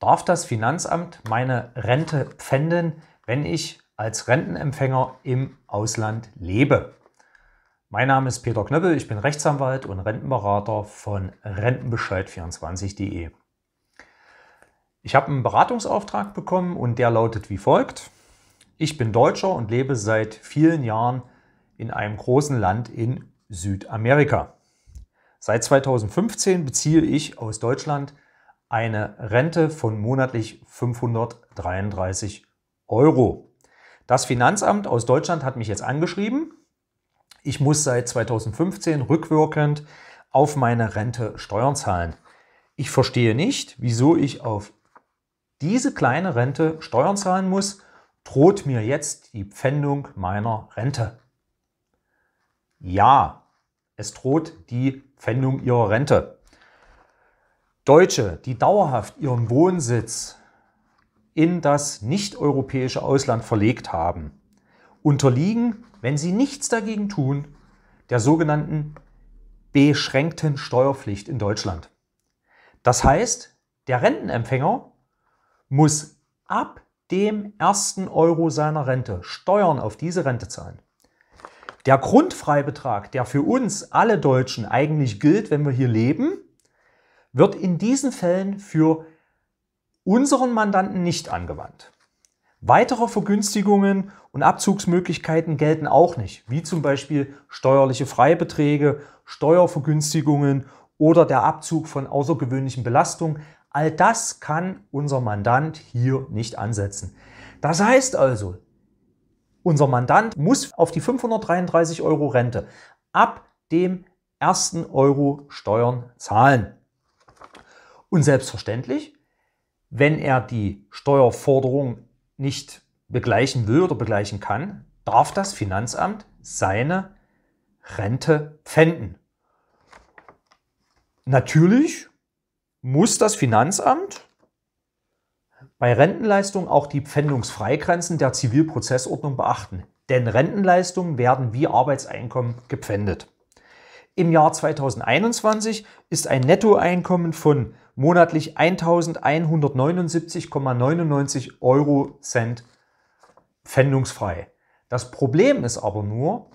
darf das Finanzamt meine Rente pfänden, wenn ich als Rentenempfänger im Ausland lebe. Mein Name ist Peter Knöppel, ich bin Rechtsanwalt und Rentenberater von Rentenbescheid24.de. Ich habe einen Beratungsauftrag bekommen und der lautet wie folgt. Ich bin Deutscher und lebe seit vielen Jahren in einem großen Land in Südamerika. Seit 2015 beziehe ich aus Deutschland eine Rente von monatlich 533 Euro. Das Finanzamt aus Deutschland hat mich jetzt angeschrieben. Ich muss seit 2015 rückwirkend auf meine Rente Steuern zahlen. Ich verstehe nicht, wieso ich auf diese kleine Rente Steuern zahlen muss, droht mir jetzt die Pfändung meiner Rente. Ja, es droht die Pfändung ihrer Rente. Deutsche, die dauerhaft ihren Wohnsitz in das nicht-europäische Ausland verlegt haben, unterliegen, wenn sie nichts dagegen tun, der sogenannten beschränkten Steuerpflicht in Deutschland. Das heißt, der Rentenempfänger muss ab dem ersten Euro seiner Rente Steuern auf diese Rente zahlen. Der Grundfreibetrag, der für uns alle Deutschen eigentlich gilt, wenn wir hier leben, wird in diesen Fällen für unseren Mandanten nicht angewandt. Weitere Vergünstigungen und Abzugsmöglichkeiten gelten auch nicht, wie zum Beispiel steuerliche Freibeträge, Steuervergünstigungen oder der Abzug von außergewöhnlichen Belastungen. All das kann unser Mandant hier nicht ansetzen. Das heißt also, unser Mandant muss auf die 533 Euro Rente ab dem ersten Euro Steuern zahlen. Und selbstverständlich, wenn er die Steuerforderung nicht begleichen will oder begleichen kann, darf das Finanzamt seine Rente pfänden. Natürlich muss das Finanzamt bei Rentenleistungen auch die Pfändungsfreigrenzen der Zivilprozessordnung beachten, denn Rentenleistungen werden wie Arbeitseinkommen gepfändet. Im Jahr 2021 ist ein Nettoeinkommen von monatlich 1179,99 Euro Cent pfändungsfrei. Das Problem ist aber nur,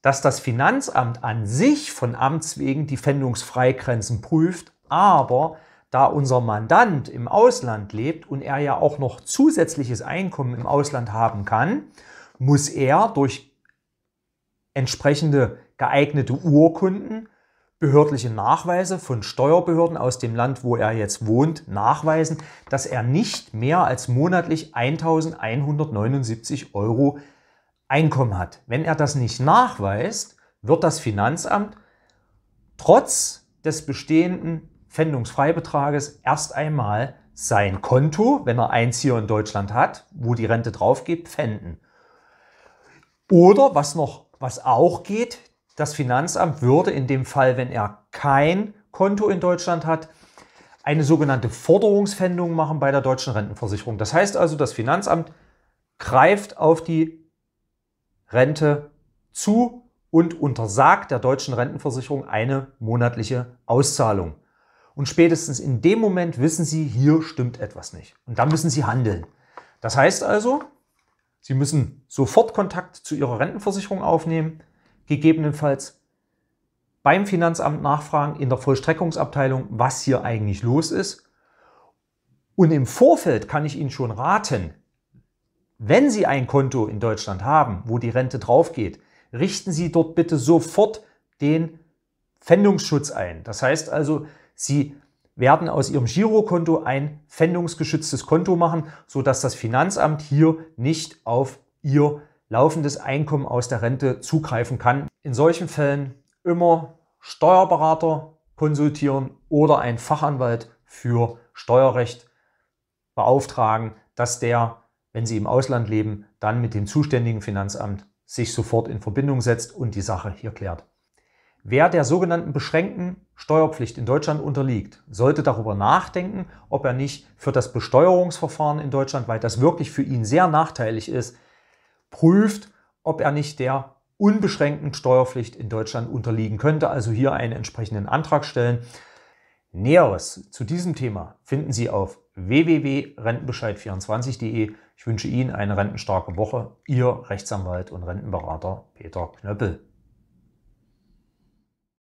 dass das Finanzamt an sich von Amts wegen die Pfändungsfreigrenzen prüft, aber da unser Mandant im Ausland lebt und er ja auch noch zusätzliches Einkommen im Ausland haben kann, muss er durch entsprechende geeignete Urkunden behördliche Nachweise von Steuerbehörden aus dem Land, wo er jetzt wohnt, nachweisen, dass er nicht mehr als monatlich 1179 Euro Einkommen hat. Wenn er das nicht nachweist, wird das Finanzamt trotz des bestehenden Pfändungsfreibetrages erst einmal sein Konto, wenn er eins hier in Deutschland hat, wo die Rente drauf geht, pfänden. Oder was noch, was auch geht, das Finanzamt würde in dem Fall, wenn er kein Konto in Deutschland hat, eine sogenannte Forderungspfändung machen bei der deutschen Rentenversicherung. Das heißt also, das Finanzamt greift auf die Rente zu und untersagt der deutschen Rentenversicherung eine monatliche Auszahlung. Und spätestens in dem Moment wissen Sie, hier stimmt etwas nicht. Und dann müssen Sie handeln. Das heißt also, Sie müssen sofort Kontakt zu Ihrer Rentenversicherung aufnehmen gegebenenfalls beim Finanzamt nachfragen, in der Vollstreckungsabteilung, was hier eigentlich los ist. Und im Vorfeld kann ich Ihnen schon raten, wenn Sie ein Konto in Deutschland haben, wo die Rente drauf geht, richten Sie dort bitte sofort den Pfändungsschutz ein. Das heißt also, Sie werden aus Ihrem Girokonto ein pfändungsgeschütztes Konto machen, sodass das Finanzamt hier nicht auf Ihr laufendes Einkommen aus der Rente zugreifen kann. In solchen Fällen immer Steuerberater konsultieren oder einen Fachanwalt für Steuerrecht beauftragen, dass der, wenn Sie im Ausland leben, dann mit dem zuständigen Finanzamt sich sofort in Verbindung setzt und die Sache hier klärt. Wer der sogenannten beschränkten Steuerpflicht in Deutschland unterliegt, sollte darüber nachdenken, ob er nicht für das Besteuerungsverfahren in Deutschland, weil das wirklich für ihn sehr nachteilig ist, prüft, ob er nicht der unbeschränkten Steuerpflicht in Deutschland unterliegen könnte, also hier einen entsprechenden Antrag stellen. Näheres zu diesem Thema finden Sie auf www.rentenbescheid24.de. Ich wünsche Ihnen eine rentenstarke Woche. Ihr Rechtsanwalt und Rentenberater Peter Knöppel.